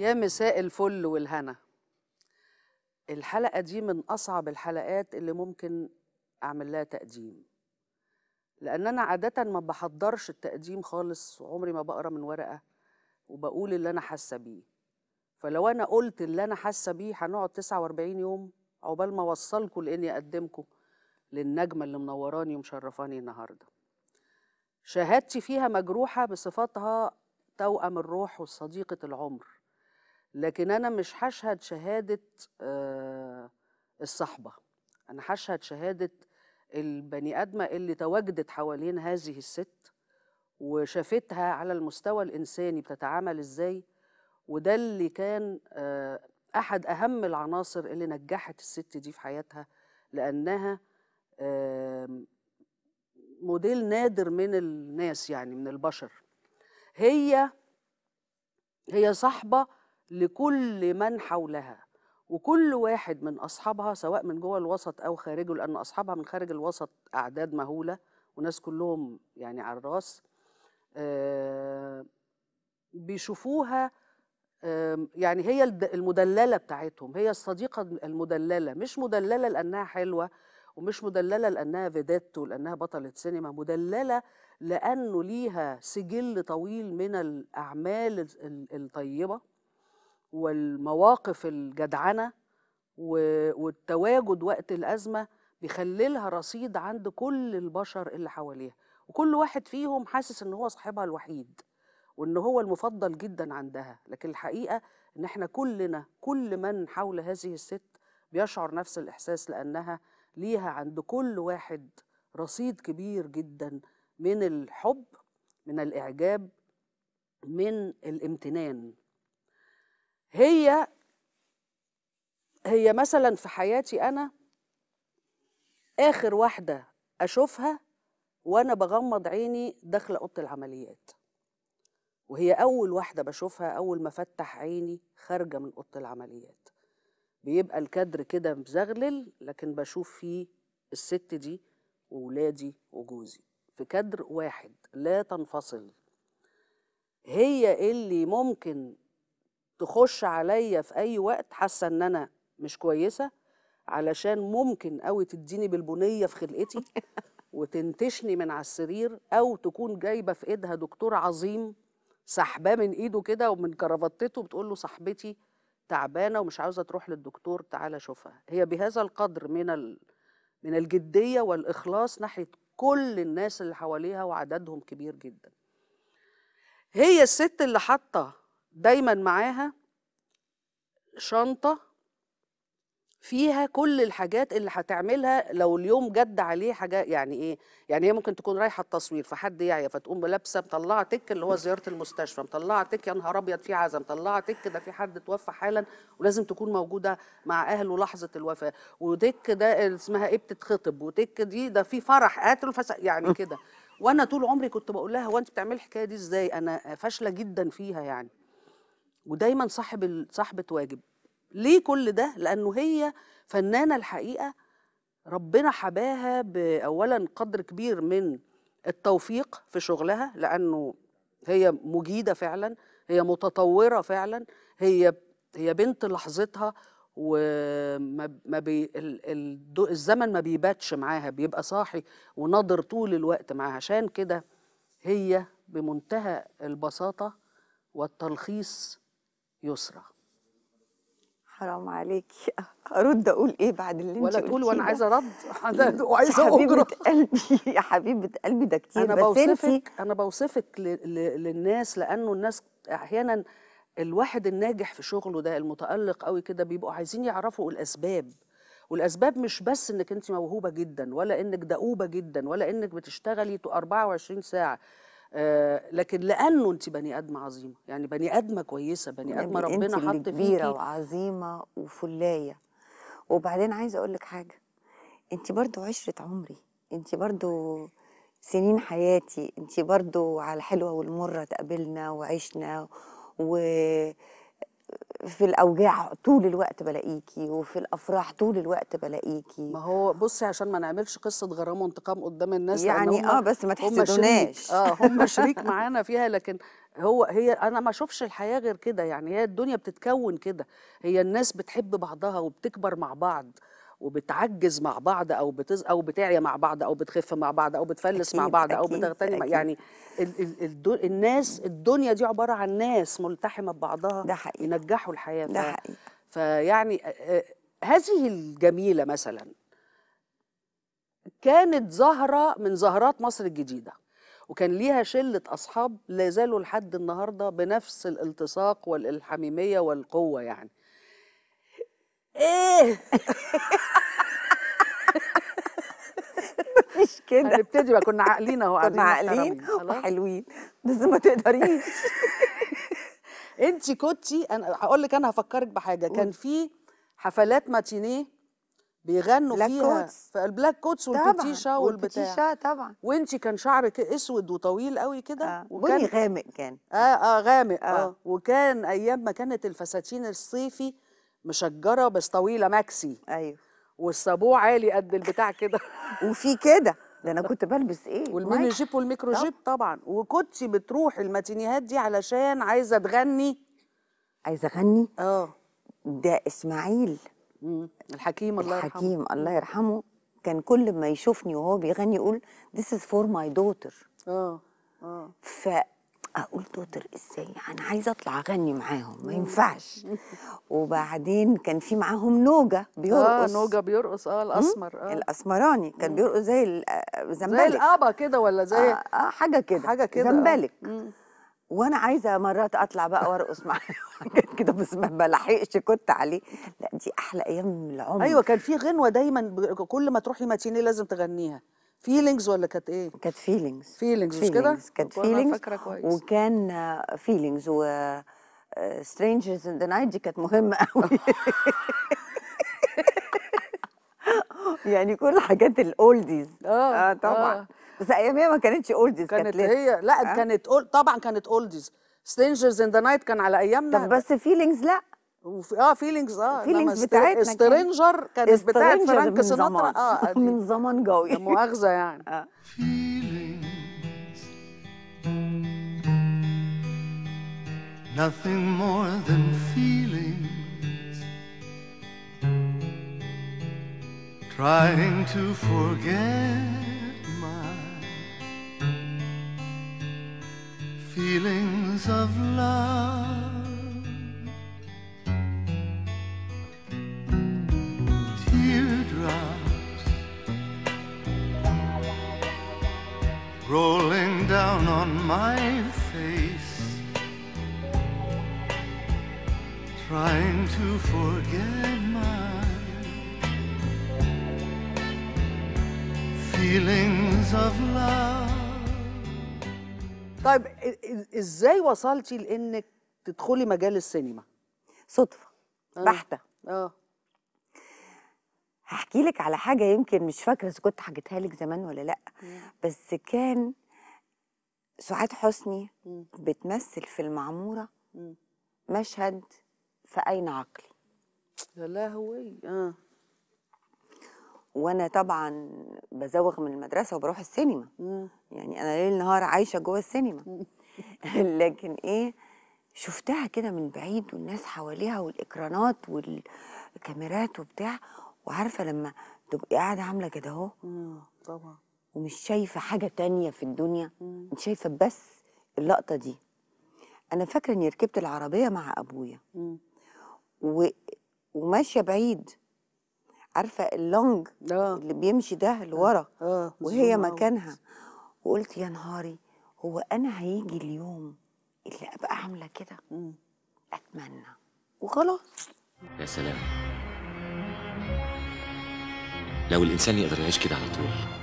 يا مساء الفل والهنا الحلقة دي من أصعب الحلقات اللي ممكن أعمل لها تقديم لأن أنا عادة ما بحضرش التقديم خالص عمري ما بقرا من ورقة وبقول اللي أنا حاسة بيه فلو أنا قلت اللي أنا حاسة بيه هنقعد 49 يوم عقبال ما أوصلكوا لإني أقدمكم للنجمة اللي منوراني ومشرفاني النهارده شهادتي فيها مجروحة بصفتها توأم الروح وصديقة العمر لكن انا مش هشهد شهاده آه، الصحبه انا هشهد شهاده البني ادمه اللي تواجدت حوالين هذه الست وشافتها على المستوى الانساني بتتعامل ازاي وده اللي كان آه، احد اهم العناصر اللي نجحت الست دي في حياتها لانها موديل نادر من الناس يعني من البشر هي هي صاحبه لكل من حولها وكل واحد من اصحابها سواء من جوه الوسط او خارجه لان اصحابها من خارج الوسط اعداد مهوله وناس كلهم يعني على الراس آه، بيشوفوها يعني هي المدلله بتاعتهم هي الصديقه المدلله مش مدلله لانها حلوه ومش مدلله لانها فيداتو ولانها بطله سينما مدلله لانه ليها سجل طويل من الاعمال الطيبه والمواقف الجدعنه والتواجد وقت الازمه بيخللها رصيد عند كل البشر اللي حواليها وكل واحد فيهم حاسس ان هو صاحبها الوحيد وان هو المفضل جدا عندها لكن الحقيقه ان احنا كلنا كل من حول هذه الست بيشعر نفس الاحساس لانها ليها عند كل واحد رصيد كبير جدا من الحب من الاعجاب من الامتنان هي هي مثلا في حياتي انا اخر واحده اشوفها وانا بغمض عيني داخله اوضه العمليات وهي اول واحده بشوفها اول ما افتح عيني خارجه من اوضه العمليات بيبقى الكادر كده مزغلل لكن بشوف فيه الست دي وولادي وجوزي في كادر واحد لا تنفصل هي اللي ممكن تخش عليا في اي وقت حاسه ان انا مش كويسه علشان ممكن قوي تديني بالبنيه في خلقتي وتنتشني من على السرير او تكون جايبه في ايدها دكتور عظيم سحباه من ايده كده ومن كرفطته بتقول له صاحبتي تعبانه ومش عاوزه تروح للدكتور تعالى شوفها هي بهذا القدر من ال... من الجديه والاخلاص ناحيه كل الناس اللي حواليها وعددهم كبير جدا هي الست اللي حاطه دايما معاها شنطة فيها كل الحاجات اللي هتعملها لو اليوم جد عليه حاجة يعني ايه يعني هي ممكن تكون رايحة التصوير فحد يعيا فتقوم لابسة مطلعة تك اللي هو زيارة المستشفى مطلعة تك يا نهار ابيض في عزم مطلعة تك ده في حد توفى حالا ولازم تكون موجودة مع اهله لحظة الوفاة وتك ده اسمها ايه بتتخطب وتك دي ده في فرح قاتل فس يعني أه. كده وانا طول عمري كنت بقول لها هو انت بتعملي الحكاية دي ازاي انا فاشلة جدا فيها يعني ودايما صاحب صاحبه واجب ليه كل ده لانه هي فنانه الحقيقه ربنا حباها باولا قدر كبير من التوفيق في شغلها لانه هي مجيده فعلا هي متطوره فعلا هي هي بنت لحظتها وما ما بي الزمن ما بيباتش معاها بيبقى صاحي وناضر طول الوقت معاها عشان كده هي بمنتهى البساطه والتلخيص يسرى حرام عليك ارد اقول ايه بعد اللي ولا تقول وانا عايزه رد وعايزه وعايزه حبيبه قلبي يا حبيبه قلبي ده كتير انا بوصفك انا بوصفك للناس لانه الناس احيانا الواحد الناجح في شغله ده المتالق قوي كده بيبقوا عايزين يعرفوا الاسباب والاسباب مش بس انك انت موهوبه جدا ولا انك دؤوبه جدا ولا انك بتشتغلي 24 ساعه آه، لكن لانه انت بني ادمه عظيمه يعني بني ادمه كويسه بني ادمه ربنا حط فيكي كبيره وعظيمه وفلايه وبعدين عايزه اقول لك حاجه انت برضو عشره عمري انت برضو سنين حياتي انت برضو على الحلوه والمره تقابلنا وعشنا و في الاوجاع طول الوقت بلاقيكي وفي الافراح طول الوقت بلاقيكي ما هو بصي عشان ما نعملش قصه غرامه وانتقام قدام الناس يعني اه بس ما تحسدوناش اه هم شريك معانا فيها لكن هو هي انا ما اشوفش الحياه غير كده يعني هي الدنيا بتتكون كده هي الناس بتحب بعضها وبتكبر مع بعض وبتعجز مع بعض او بتز او بتعيا مع بعض او بتخف مع بعض او بتفلس أكيد مع بعض أكيد او بتغتني أكيد يعني ال ال ال الناس الدنيا دي عباره عن ناس ملتحمه ببعضها ده حقيقي ينجحوا الحياه ده حقيقي فيعني هذه الجميله مثلا كانت زهره من زهرات مصر الجديده وكان ليها شلة أصحاب لا زالوا لحد النهاردة بنفس الالتصاق والحميمية والقوة يعني ايه مفيش كده هنبتدي بقى كنا عاقلين اهو كنا عاقلين وحلوين بس ما تقدريش انت كنتي انا هقول لك انا هفكرك بحاجه كان في حفلات ماتينيه بيغنوا فيها في البلاك كوتس والبتيشه والبتاع والبتيشه طبعا وانت كان شعرك اسود وطويل قوي كده آه. وكان غامق كان اه اه غامق آه. اه وكان ايام ما كانت الفساتين الصيفي مشجره بس طويله ماكسي ايوه والصابوه عالي قد البتاع كده وفي كده ده انا كنت بلبس ايه والميني جيب والميكرو جيب طبعا وكنت بتروح الماتينيهات دي علشان عايزه تغني عايزه اغني اه ده اسماعيل مم. الحكيم الله الحكيم يرحمه الحكيم الله يرحمه كان كل ما يشوفني وهو بيغني يقول this is for my daughter اه اه اقول توتر ازاي انا عايزه اطلع اغني معاهم ما ينفعش وبعدين كان في معاهم نوجه آه، بيرقص اه نوجه بيرقص اه الاسمر اه الاسمراني كان بيرقص زي زمبالك آه، زي القبا كده ولا زي اه, آه حاجه كده حاجه كده زمبالك آه. وانا عايزه مرات اطلع بقى وارقص معاه حاجات كده بس ما بلحقش كنت عليه لا دي احلى ايام العمر ايوه كان في غنوه دايما كل ما تروحي ماتينيه لازم تغنيها فيلينجز ولا كانت ايه؟ كانت فيلينجز فيلينجز مش كده؟ كانت فيلينجز فاكره كويس وكان فيلينجز آه، و سترينجرز ان ذا نايت دي كانت مهمه قوي يعني كل الحاجات الاولديز آه،, اه طبعا آه. بس اياميها ما كانتش اولديز كانت, هي لا كانت طبعا كانت اولديز سترينجرز ان ذا نايت كان على ايامنا طب بس فيلينجز لا وفي اه فيلينجز اه فيلينجز بتاعتنا استرينجر كانت بتاعت فرانك سيناترا اه من زمان قوي مؤاخذه يعني اه Nothing more than feelings Trying to forget my feelings of love to forget my feelings of love طيب ازاي وصلتي لانك تدخلي مجال السينما صدفه آه. بحته اه هحكي لك على حاجه يمكن مش فاكره اذا كنت حكيتها لك زمان ولا لا بس كان سعاد حسني بتمثل في المعموره مشهد فأين عقلي يا لهوي اه وانا طبعا بزوغ من المدرسه وبروح السينما مم. آه. يعني انا ليل نهار عايشه جوه السينما لكن ايه شفتها كده من بعيد والناس حواليها والاكرانات والكاميرات وبتاع وعارفه لما تبقي قاعده عامله كده اهو آه، طبعا ومش شايفه حاجه تانية في الدنيا مم. مش شايفه بس اللقطه دي انا فاكره اني ركبت العربيه مع ابويا مم. و... وماشيه بعيد عارفه اللونج آه. اللي بيمشي ده آه. لورا آه. وهي مكانها وقلت يا نهاري هو انا هيجي اليوم اللي ابقى عامله كده اتمنى وخلاص يا سلام لو الانسان يقدر يعيش كده على طول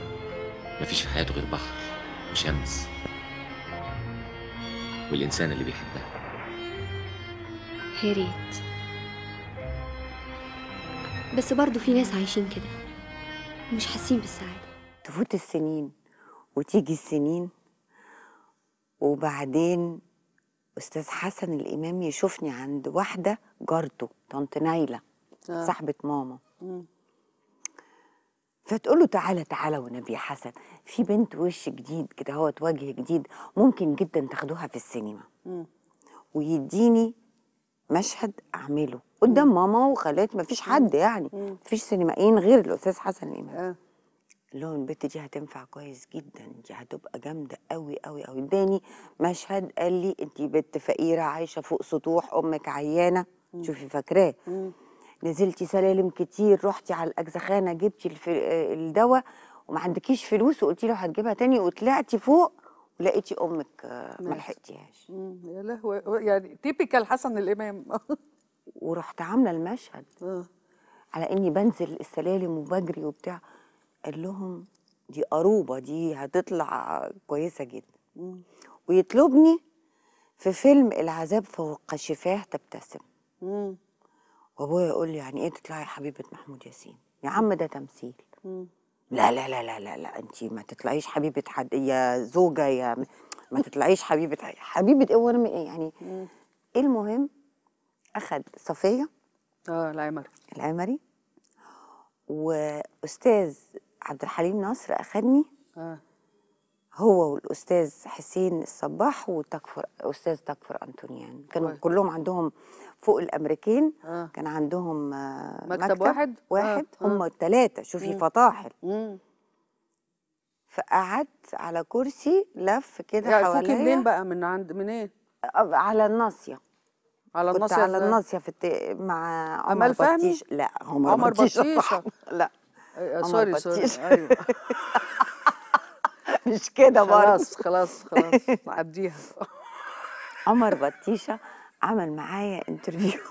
مفيش في حياته غير بحر وشمس والانسان اللي بيحبها يا ريت بس برضه في ناس عايشين كده ومش حاسين بالسعاده تفوت السنين وتيجي السنين وبعدين استاذ حسن الامام يشوفني عند واحده جارته طنط نايله آه. صاحبه ماما مم. فتقول له تعالى تعالى ونبي حسن في بنت وش جديد كده هو وجه جديد ممكن جدا تاخدوها في السينما مم. ويديني مشهد اعمله قدام ماما ما مفيش حد يعني مفيش سينمائيين غير الاستاذ حسن الامام اللي هو البت دي هتنفع كويس جدا دي هتبقى جامده قوي قوي قوي اداني مشهد قال لي انت بنت فقيره عايشه فوق سطوح امك عيانه شوفي فاكراه نزلتي سلالم كتير رحتي على الاجزخانه جبتي آه، الدواء وما عندكيش فلوس وقلتي له هتجيبها تاني وطلعتي فوق ولقيتي امك آه، ما لحقتيهاش يا لهوي يعني تيبيكال حسن الامام ورحت عامله المشهد م. آه. على اني بنزل السلالم وبجري وبتاع قال لهم دي قروبه دي هتطلع كويسه جدا ويطلبني في فيلم العذاب فوق شفاه تبتسم وابويا يقول لي يعني ايه تطلعي حبيبه محمود ياسين يا عم ده تمثيل م. لا لا لا لا لا, لا. انت ما تطلعيش حبيبه حد يا زوجه يا ما تطلعيش حبيبه حبيبه ايه يعني يعني المهم اخذ صفيه اه العمري العمري واستاذ عبد الحليم نصر اخذني اه هو والاستاذ حسين الصباح وتكفر استاذ تكفر انطونيان كانوا واحد. كلهم عندهم فوق الامريكان آه. كان عندهم آه، مكتب, مكتب واحد آه. واحد آه. هم الثلاثه شوفي مم. فطاحل فقعد على كرسي لف كده حواليا منين بقى من عند منين إيه؟ على الناصيه على الناصيه كنت على الناصيه في الت... مع عمر بطيش لا عمر, عمر بطيش لا آه، سوري سوري ايوه مش كده برضه خلاص خلاص خلاص عديها عمر بطيشه عمل معايا انترفيو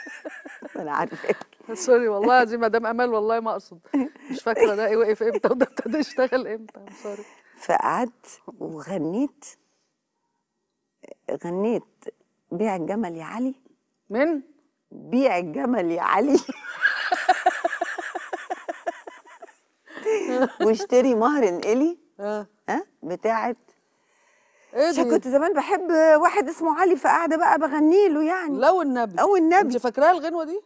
انا عارفه سوري والله العظيم مدام امال والله ما اقصد مش فاكره ده وقف امتى وده ابتدى يشتغل امتى سوري فقعدت وغنيت غنيت بيع الجمل يا علي من بيع الجمل يا علي واشتري مهر انقلي اه ها بتاعه ايه عشان كنت زمان بحب واحد اسمه علي فقاعده بقى بغني له يعني لو النبي او النبي انت فاكراها الغنوه دي؟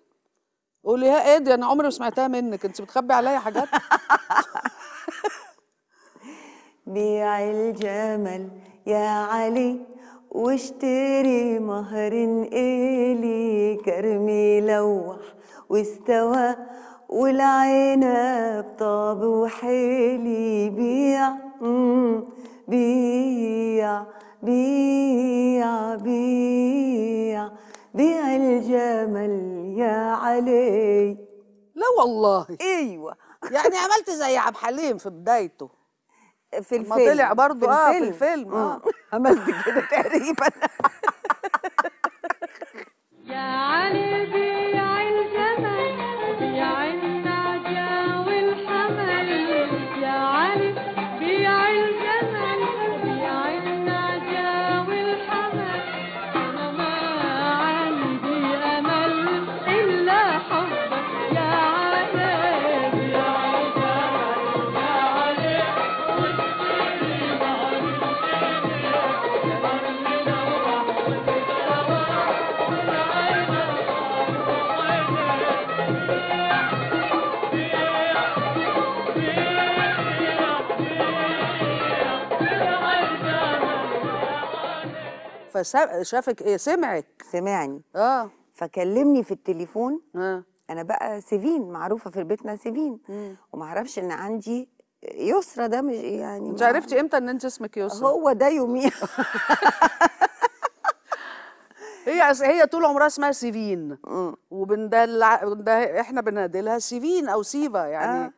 قولي ايه دي انا عمري ما سمعتها منك انت بتخبي عليا حاجات بيع الجمل يا علي واشتري مهر إلي كرمي لوح واستوى والعنب طاب وحيلي بيع بيع بيع بيع بيع الجمل يا علي لا والله ايوه يعني عملت زي عبد الحليم في بدايته في الفيلم ما طلع برضه اه في الفيلم اه عملت كده تقريبا يا علي شافك ايه سمعك سمعني اه فكلمني في التليفون آه. انا بقى سيفين معروفه في بيتنا سيفين ومعرفش ان عندي يسرى ده مش يعني انت عرفتي امتى ان انت اسمك يسرى هو ده يومي هي هي طول عمرها اسمها سيفين وبندل احنا بنادلها سيفين او سيفا يعني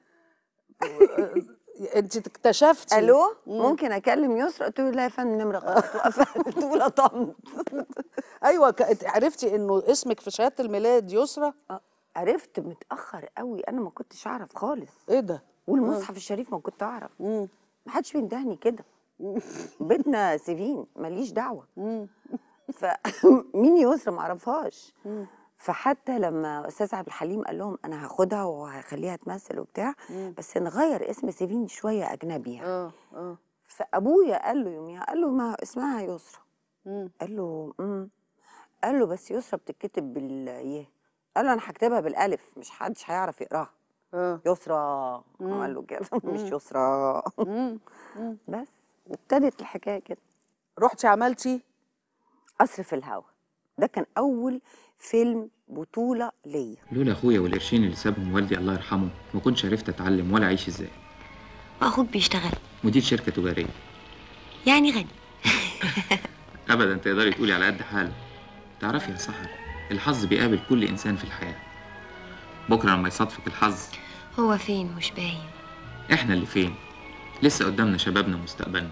آه. انت اكتشفتي الو ممكن اكلم يسرا قلت له لا يا فندم نمره غلط وقفلت ايوه عرفتي انه اسمك في شهاده الميلاد يسرا آه، عرفت متاخر قوي انا ما كنتش اعرف خالص ايه ده والمصحف الشريف ما كنت اعرف ما حدش بيندهني كده بيتنا سيفين ماليش دعوه فمين يسرا ما اعرفهاش فحتى لما استاذ عبد الحليم قال لهم انا هاخدها وهخليها تمثل وبتاع مم. بس نغير اسم سيفين شويه اجنبي يعني اه اه فابويا قال له يوميها قال له ما اسمها يسرى قال له امم قال له بس يسرى بتتكتب باليه قال له انا هكتبها بالالف مش حدش هيعرف يقراها اه يسرى قال له كده مش يسرى بس وابتدت الحكايه كده رحتي عملتي قصر في الهوا ده كان اول فيلم بطولة ليا لولا أخويا والقرشين اللي سابهم والدي الله يرحمه ما كنتش عرفت أتعلم ولا أعيش إزاي أخوك أه، بيشتغل مدير شركة تجارية يعني غني أبدا تقدري تقولي على قد حاله تعرفي يا سحر الحظ بيقابل كل إنسان في الحياة بكرة لما يصادفك الحظ هو فين مش باين إحنا اللي فين لسه قدامنا شبابنا ومستقبلنا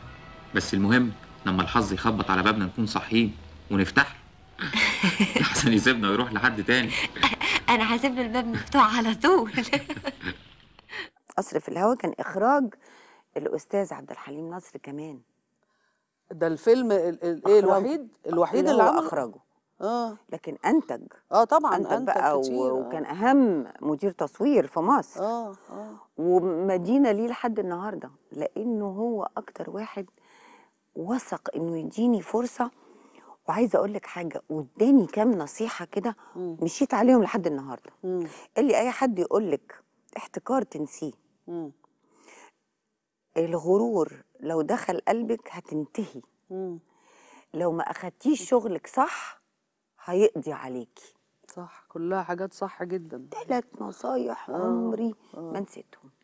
بس المهم لما الحظ يخبط على بابنا نكون صاحيين ونفتح احسن يسيبنا ويروح لحد تاني انا هسيب له الباب مفتوح على طول قصر في الهوا كان اخراج الاستاذ عبد الحليم نصر كمان ده الفيلم ايه الوحيد الوحيد اللي, اللي اخرجه اه لكن انتج اه طبعا انتج, أنتج بقى كتير. آه. وكان اهم مدير تصوير في مصر اه اه ومدينه ليه لحد النهارده لانه هو اكتر واحد وثق انه يديني فرصه وعايزه اقول لك حاجه واداني كام نصيحه كده مشيت عليهم لحد النهارده قال لي اي حد يقول لك احتكار تنسيه الغرور لو دخل قلبك هتنتهي لو ما اخدتيش شغلك صح هيقضي عليكي صح كلها حاجات صح جدا ثلاث نصايح آه، عمري آه. ما نسيتهم